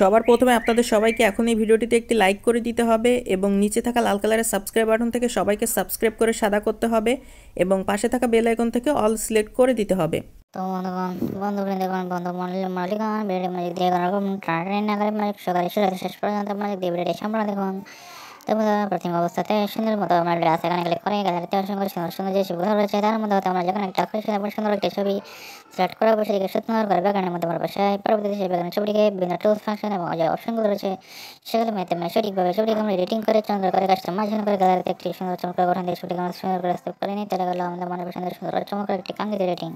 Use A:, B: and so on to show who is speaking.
A: সবার প্রথমে আপনাদের সবাইকে এখন এই ভিডিওটিতে একটি লাইক করে দিতে হবে এবং নিচে থাকা লাল কালারের সাবস্ক্রাইব বাটন থেকে সবাইকে সাবস্ক্রাইব করে সাদা করতে হবে এবং পাশে থাকা বেল আইকন থেকে অল সিলেক্ট করে দিতে হবে
B: তো বন্ধুগণ বন্ধুবৃন্দগণ বন্ধু মন্ডলের মালিকগণ ভিডিও মালিক দেবেন টার্গেট না করে মালিক সকালে শেষ পর্যন্ত মালিক দেবের সামনে দেখুন তবুও প্রথম অবস্থাতে সুন্দর মতো আমরা গ্লাস এখানে ক্লিক করে গ্যালারিতে অসংখ্য সুন্দর সুন্দর যে ছবিগুলো রয়েছে তার মধ্যে হতে আমরা যখন একটা সুন্দর সুন্দর একটি ছবি সিলেক্ট করে বসে দিকে সুন্দর করে ব্যাগানের মধ্যে আমরা বসাই পরবর্তীতে সেই ব্যাগানের ছবিটিকে বিভিন্ন টুলস ফাংশন এবং যে অপশনগুলো রয়েছে সেগুলোর মাধ্যমে সঠিকভাবে ছবিটিকে আমরা এডিটিং করে চন্দ্র করে কাজটা মাঝখানে করে গ্যালারিতে একটি সুন্দর চমৎকার গঠন দিয়ে ছবিটিকে আমরা সুন্দর করে করে নিই তাহলে হলো আমাদের মনে পছন্দের সুন্দর চমৎকার একটি কাঙ্ক্ষিত রেটিং